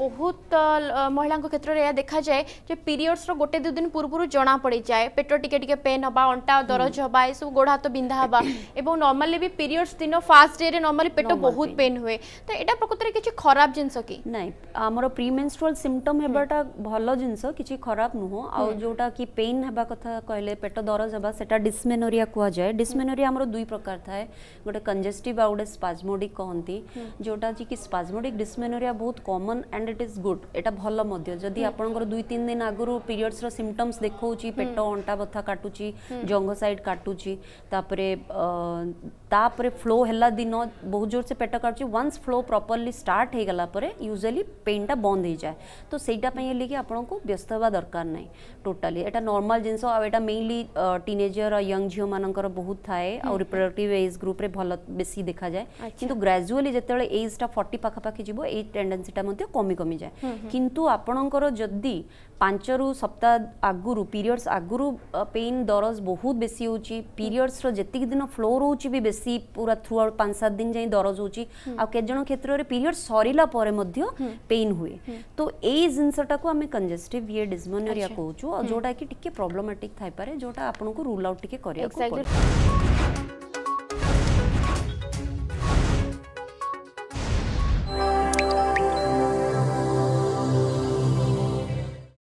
ବହୁତ ମହିଳାଙ୍କ କ୍ଷେତ୍ରରେ ଏହା ଦେଖାଯାଏ ଯେ ପିରିୟଡ୍ସର ଗୋଟେ ଦୁଇ ଦିନ ପୂର୍ବରୁ ଜଣା ପଡ଼ିଯାଏ ପେଟ ଟିକେ ଟିକେ ପେନ୍ ହେବା ଅଣ୍ଟା ଦରଜ ହେବା ଏସବୁ ଗୋଡ଼ ହାତ ବିନ୍ଧା ହେବା ଏବଂ ନର୍ମାଲି ବି ପିରିୟଡ୍ସ ଦିନ ଫାର୍ଷ୍ଟ ଡେରେ ନର୍ମାଲି ପେଟ ବହୁତ ପେନ୍ ହୁଏ ତ ଏଇଟା ପ୍ରକୃତରେ କିଛି ଖରାପ ଜିନିଷ କି ନାଇଁ ଆମର ପ୍ରିମେନ୍ଷ୍ଟ୍ରୁଆଲ ସିମ୍ପଟମ୍ ହେବାଟା ଭଲ ଜିନିଷ କିଛି ଖରାପ ନୁହଁ ଆଉ ଯେଉଁଟା କି ପେନ୍ ହେବା କଥା କହିଲେ ପେଟ ଦରଜ ହେବା ସେଟା ଡିସମେନୋରିଆ କୁହାଯାଏ ଡିସମେନୋରିଆ ଆମର ଦୁଇ ପ୍ରକାର ଥାଏ ଗୋଟେ କଞ୍ଜେଷ୍ଟିଭ୍ ଆଉ ଗୋଟେ ସ୍ପାଜମୋଡିକ୍ କହନ୍ତି ଯେଉଁଟା କି ସ୍ପାଜମୋଡିକ୍ ଡିସମେନୋରିଆ ବହୁତ common and it is good एटा भल जदि आपनकर दुई तीन दिन आगुरी पीरियड्स रो देखा पेट अंटा बथा काटू जंग सैड काटुची तापर फ्लो है दिन बहुत जोर से पेट काटू वन्स फ्लो प्रपरली स्टार्ट हो गला यूजुअली पेन टा बंद हो जाए तो सहीटापी कि आपको व्यस्त होगा दरकार ना टोटाली एटा नॉर्मल जिनस मेनली टीनेजर और यंग झील मान बहुत थाए रिप्रोडक्ट एज ग्रुप रे बेसी देखा जाए कि ग्रेजुअली जो एज फर्टी पाखापाखी जी ए टेंडेंसी टा कमी कमी जाए कि आपणकर पांच रु सप्ताह आगुरी पीरियड्स आगु पेन दरज बहुत बेसी हो पीरियड्स जितक दिन फ्लो रोच भी बेस पूरा थ्रू आउट पांच सात दिन जाए दरज होतेज क्षेत्र में पीरियड सरला पेन हुए तो यही जिनसटा को आम कंजेस्टिव ये डिजमोनिया कौन जोटा कि प्रोब्लमाटिक थपे जो आपको रूल आउट टी कर